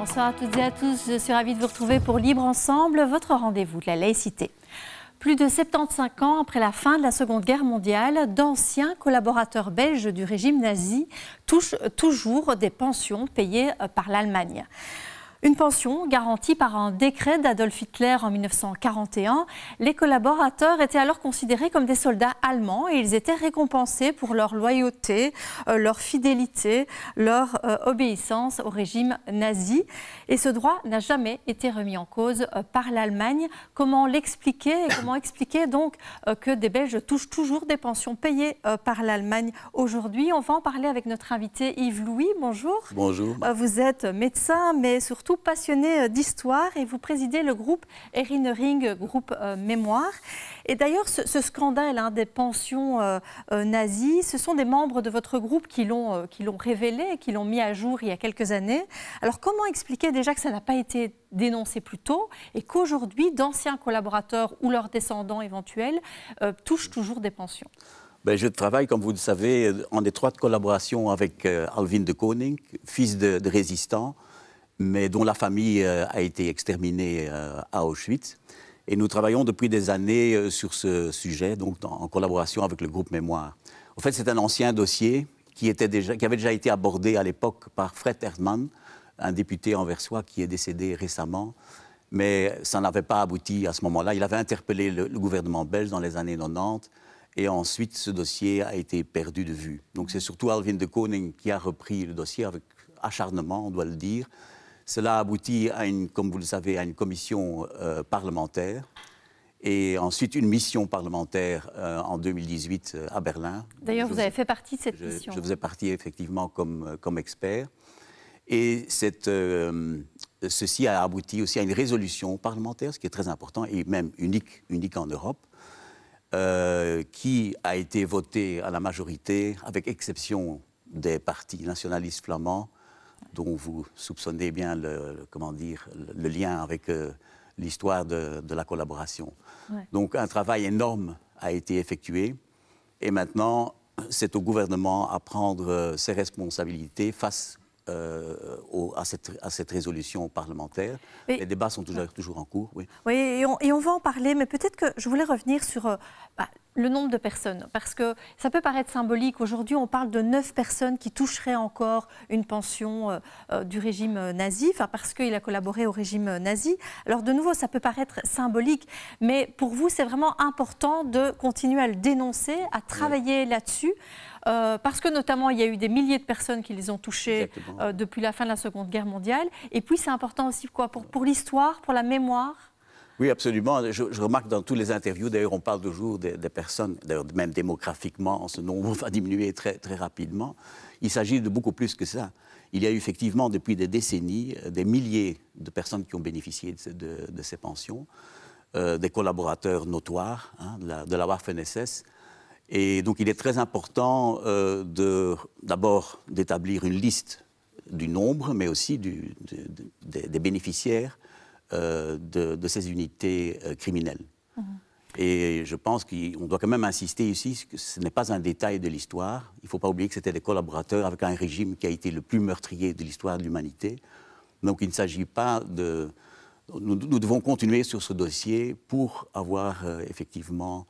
Bonsoir à toutes et à tous, je suis ravie de vous retrouver pour Libre Ensemble, votre rendez-vous de la laïcité. Plus de 75 ans après la fin de la Seconde Guerre mondiale, d'anciens collaborateurs belges du régime nazi touchent toujours des pensions payées euh, par l'Allemagne. Une pension garantie par un décret d'Adolf Hitler en 1941. Les collaborateurs étaient alors considérés comme des soldats allemands et ils étaient récompensés pour leur loyauté, euh, leur fidélité, leur euh, obéissance au régime nazi. Et ce droit n'a jamais été remis en cause euh, par l'Allemagne. Comment l'expliquer Comment expliquer donc que des Belges touchent toujours des pensions payées par l'Allemagne aujourd'hui On va en parler avec notre invité Yves Louis. Bonjour. Bonjour. Vous êtes médecin, mais surtout passionné euh, d'histoire et vous présidez le groupe Erinnering, groupe euh, Mémoire. Et d'ailleurs, ce, scandale hein, des pensions euh, nazies, ce sont des membres de votre groupe qui l'ont révélé, qui l'ont mis à jour il y a quelques années. Alors comment expliquer déjà que ça n'a pas été dénoncé plus tôt et qu'aujourd'hui, d'anciens collaborateurs ou leurs descendants éventuels touchent toujours des pensions ben, je travaille, comme vous le savez, en étroite collaboration avec Alvin de Koning, fils de, de résistant, mais dont la famille euh, a été exterminée euh, à Auschwitz. Et nous travaillons depuis des années euh, sur ce sujet, donc en collaboration avec le groupe Mémoire. En fait, c'est un ancien dossier qui, avait déjà été abordé à l'époque par Fred Erdmann, un député anversois qui est décédé récemment, mais ça n'avait pas abouti à ce moment-là. Il avait interpellé le, le, gouvernement belge dans les années 90, et ensuite ce dossier a été perdu de vue. Donc c'est surtout Alvin de Koning qui a repris le dossier avec acharnement, on doit le dire, cela aboutit, à comme vous le savez, à une commission euh, parlementaire et ensuite une mission parlementaire euh, en 2018 euh, à Berlin. D'ailleurs, vous, avez fait partie de cette mission. Je faisais partie effectivement comme, comme expert. Et ceci a abouti aussi à une résolution parlementaire, ce qui est très important et même unique, unique en Europe, qui a été votée à la majorité, avec exception des partis nationalistes flamands dont vous soupçonnez bien le, comment dire, le, lien avec euh, l'histoire de, la collaboration. Donc un travail énorme a été effectué et maintenant c'est au gouvernement à prendre euh, ses responsabilités face euh, à, cette, à, cette, résolution parlementaire. Les débats sont toujours, toujours en cours. Oui, oui et, on, va en parler, mais peut-être que je voulais revenir sur euh, bah, le nombre de personnes, parce que ça peut paraître symbolique. Aujourd'hui, on parle de neuf personnes qui toucheraient encore une pension euh, du régime nazi, parce qu'il a collaboré au régime nazi. Alors de nouveau, ça peut paraître symbolique, mais pour vous, c'est vraiment important de continuer à le dénoncer, à travailler là-dessus. Euh, parce que notamment il y a eu des milliers de personnes qui les ont touchées euh, depuis la fin de la Seconde Guerre mondiale. Et puis c'est important aussi quoi, pour, l'histoire, pour la mémoire. Oui, absolument. Je, remarque dans tous les interviews, d'ailleurs, on parle toujours des, personnes, même démographiquement, ce nombre va diminuer très, très rapidement. Il s'agit de beaucoup plus que ça. Il y a eu effectivement, depuis des décennies, euh, des milliers de personnes qui ont bénéficié de, ces pensions, des collaborateurs notoires hein, de la, de la et donc il est très important euh, d'abord d'établir une liste du nombre, mais aussi des, bénéficiaires euh, de, ces unités euh, criminelles. Mmh. Et je pense qu'on doit quand même insister ici, que ce n'est pas un détail de l'histoire. Il ne faut pas oublier que c'était des collaborateurs avec un régime qui a été le plus meurtrier de l'histoire de l'humanité. Donc il ne s'agit pas de... nous, devons continuer sur ce dossier pour avoir effectivement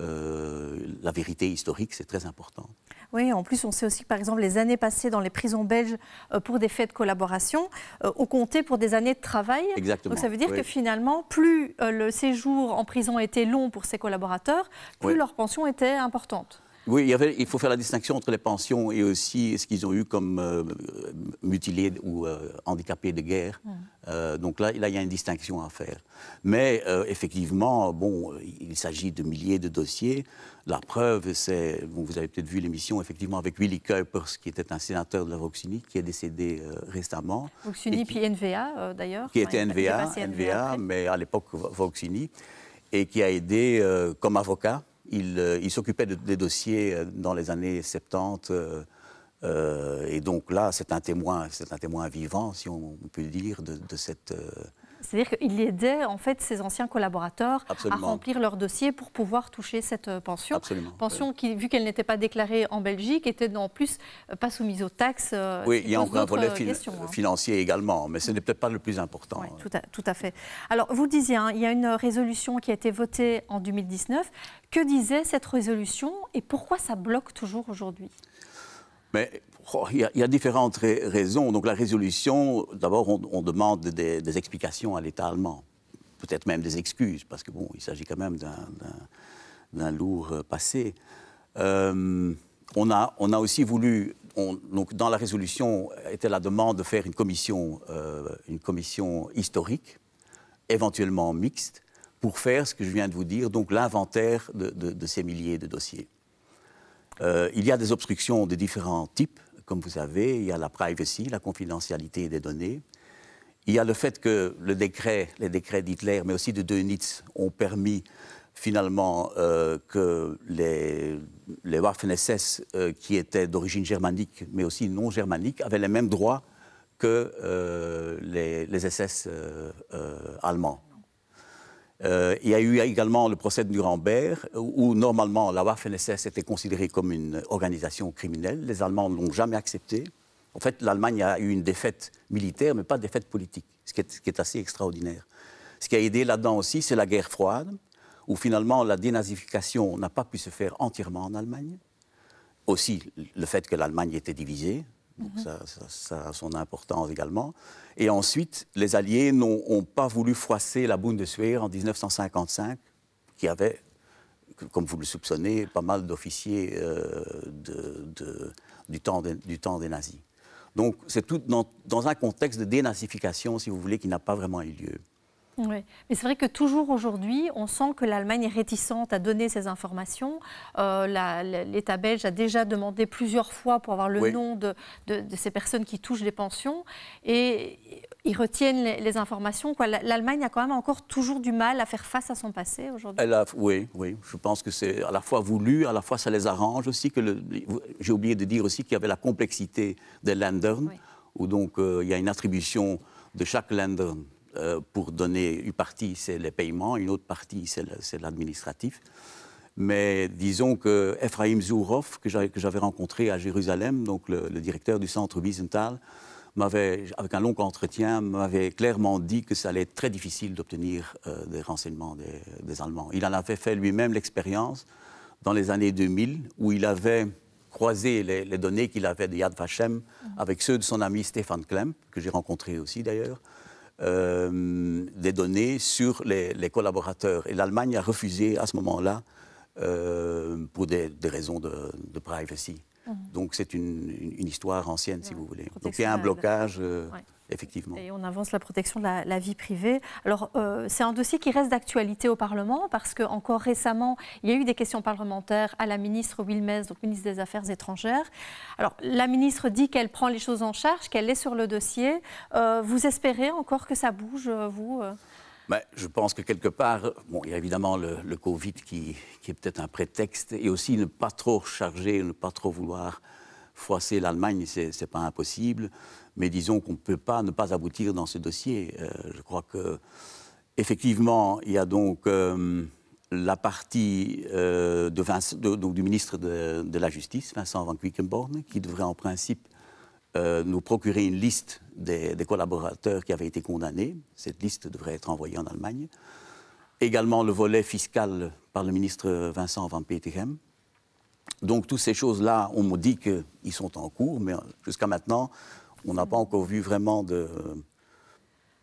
euh, la vérité historique, c'est très important. Oui, en plus, on sait aussi par exemple, les années passées dans les prisons belges euh, pour des faits de collaboration au euh, ont pour des années de travail. Donc ça veut dire que finalement, plus le séjour en prison était long pour ces collaborateurs, plus leur pension était importante. Oui, il, faut faire la distinction entre les pensions et aussi ce qu'ils ont eu comme euh, mutilés ou euh, handicapés de guerre. Euh, donc là, il y a une distinction à faire. Mais effectivement, bon, il s'agit de milliers de dossiers. La preuve, c'est, vous avez peut-être vu l'émission, effectivement, avec Willy Kuipers, qui était un sénateur de la Voxini, qui est décédé récemment. Voxini, puis NVA, d'ailleurs. Qui était NVA, NVA, mais à l'époque Voxini, et qui a aidé comme avocat euh, il, s'occupait des dossiers euh, dans les années 70. Euh, et donc là, c'est un témoin, c'est un témoin vivant, si on peut dire, de cette, c'est-à-dire qu'il aidait en fait ses anciens collaborateurs à remplir leur dossier pour pouvoir toucher cette euh, pension. Absolument, pension qui, vu qu'elle n'était pas déclarée en Belgique, était en plus euh, pas soumise aux taxes. Euh, oui, il y a encore un volet hein. financier également, mais ce n'est peut-être pas le plus important. Oui, tout, à, fait. Alors, vous disiez, hein, il y a une résolution qui a été votée en 2019. Que disait cette résolution et pourquoi ça bloque toujours aujourd'hui Oh, il, y a, différentes raisons. Donc la résolution, d'abord, on, demande des, explications à l'État allemand, peut-être même des excuses, parce que bon, il s'agit quand même d'un lourd euh, passé. Euh, on, a, on a aussi voulu, donc dans la résolution était la demande de faire une commission, euh, une commission historique, éventuellement mixte, pour faire ce que je viens de vous dire, donc l'inventaire de, ces milliers de dossiers. il y a des obstructions de différents types comme vous savez, il y a la privacy, la confidentialité des données. Il y a le fait que le décret, les décrets d'Hitler, mais aussi de Dönitz, ont permis finalement euh, que les, les Waffen-SS, euh, qui étaient d'origine germanique, mais aussi non germanique, avaient les mêmes droits que euh, les, SS allemands. Euh, il y a eu également le procès de Nuremberg, où, normalement la Waffen-SS était considérée comme une organisation criminelle. Les Allemands ne l'ont jamais accepté. En fait, l'Allemagne a eu une défaite militaire, mais pas de défaite politique, ce qui est, ce qui est assez extraordinaire. Ce qui a aidé là-dedans aussi, c'est la guerre froide, où finalement la dénazification n'a pas pu se faire entièrement en Allemagne. Aussi le fait que l'Allemagne était divisée, ça, a son importance également. Et ensuite, les Alliés n'ont pas voulu froisser la Bundeswehr en 1955, qui avait, comme vous le soupçonnez, pas mal d'officiers euh, du, temps des nazis. Donc c'est tout dans, dans, un contexte de dénazification, si vous voulez, qui n'a pas vraiment eu lieu. Oui, mais c'est vrai que toujours aujourd'hui, on sent que l'Allemagne est réticente à donner ces informations. Euh, L'État belge a déjà demandé plusieurs fois pour avoir le nom de, ces personnes qui touchent les pensions et ils retiennent les, informations. L'Allemagne a quand même encore toujours du mal à faire face à son passé aujourd'hui. Oui, oui, je pense que c'est à la fois voulu, à la fois ça les arrange aussi. que J'ai oublié de dire aussi qu'il y avait la complexité des Ländern, où donc euh, il y a une attribution de chaque Ländern euh, pour donner une partie, c'est les paiements, une autre partie, c'est l'administratif. Mais disons que Ephraim Zourov, que j'avais rencontré à Jérusalem, donc le, directeur du centre Wiesenthal, avec un long entretien, m'avait clairement dit que ça allait être très difficile d'obtenir euh, des renseignements des, Allemands. Il en avait fait lui-même l'expérience dans les années 2000, où il avait croisé les, les données qu'il avait de Yad Vashem avec ceux de son ami Stéphane Klem, que j'ai rencontré aussi d'ailleurs, euh, des données sur les, collaborateurs. Et l'Allemagne a refusé à ce moment-là euh, pour des, raisons de, privacy. Mhm. Donc c'est une, histoire ancienne, si vous voulez. Donc il y a un blocage. Euh, Effectivement. Et on avance la protection de la, vie privée. Alors, euh, c'est un dossier qui reste d'actualité au Parlement parce qu'encore récemment, il y a eu des questions parlementaires à la ministre Wilmès, donc ministre des Affaires étrangères. Alors, la ministre dit qu'elle prend les choses en charge, qu'elle est sur le dossier. Euh, vous espérez encore que ça bouge, euh, vous bah, je pense que quelque part, bon, il y a évidemment le, Covid qui, qui est peut-être un prétexte, et aussi ne pas trop charger, ne pas trop vouloir froisser l'Allemagne, ce n'est pas impossible, mais disons qu'on ne peut pas ne pas aboutir dans ce dossier. Euh, je crois que, effectivement, il y a donc euh, la partie euh, de donc du ministre de, la Justice, Vincent Van Quickenborn, qui devrait en principe nous procurer une liste des, collaborateurs qui avaient été condamnés. Cette liste devrait être envoyée en Allemagne. Également le volet fiscal par le ministre Vincent Van Peteghem, donc, toutes ces choses-là, on me dit qu'ils sont en cours, mais jusqu'à maintenant, on n'a pas encore vu vraiment de.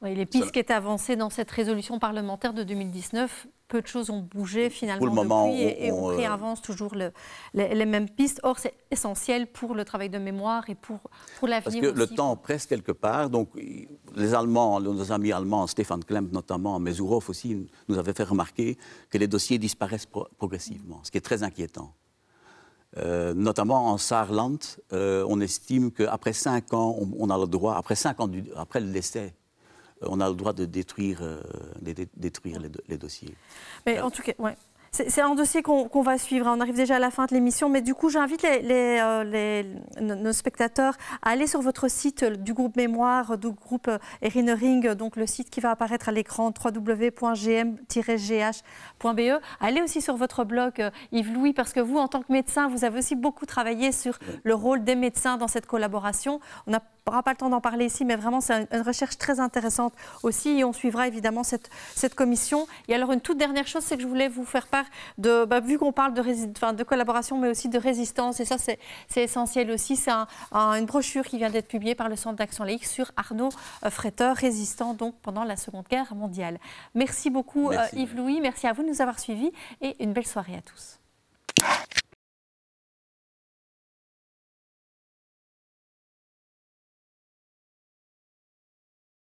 Oui, les pistes qui étaient avancées dans cette résolution parlementaire de 2019, peu de choses ont bougé finalement pour le moment, depuis on, et on, on euh, toujours le, les, mêmes pistes. Or, c'est essentiel pour le travail de mémoire et pour, pour l'avenir Parce que le temps presse quelque part. Donc, les Allemands, nos amis allemands, Stefan Klemp notamment, Mesurov aussi, nous avaient fait remarquer que les dossiers disparaissent progressivement, ce qui est très inquiétant. Euh, notamment en Saarland, euh, on estime qu'après cinq ans, on, a le droit, après cinq ans, du, après le décès, euh, on a le droit de détruire, détruire les, les, dossiers. Mais en tout cas, ouais. C'est un dossier qu'on va suivre. Hein. On arrive déjà à la fin de l'émission, mais du coup, j'invite les, euh, nos spectateurs à aller sur votre site euh, du groupe Mémoire, euh, du groupe Ring, donc le site qui va apparaître à l'écran www.gm-gh.be. Allez aussi sur votre blog, Yves Louis, parce que vous, en tant que médecin, vous avez aussi beaucoup travaillé sur le rôle des médecins dans cette collaboration n'aura pas le temps d'en parler ici, mais vraiment, c'est une recherche très intéressante aussi. Et on suivra évidemment cette, cette commission. Et alors, une toute dernière chose, c'est que je voulais vous faire part de, bah, vu qu'on parle de, collaboration, mais aussi de résistance, et ça, c'est essentiel aussi. C'est une brochure qui vient d'être publiée par le Centre d'Action Laïque sur Arnaud euh, Fretteur, résistant donc pendant la Seconde Guerre mondiale. Merci beaucoup, euh, Yves-Louis. Merci à vous de nous avoir suivis et une belle soirée à tous.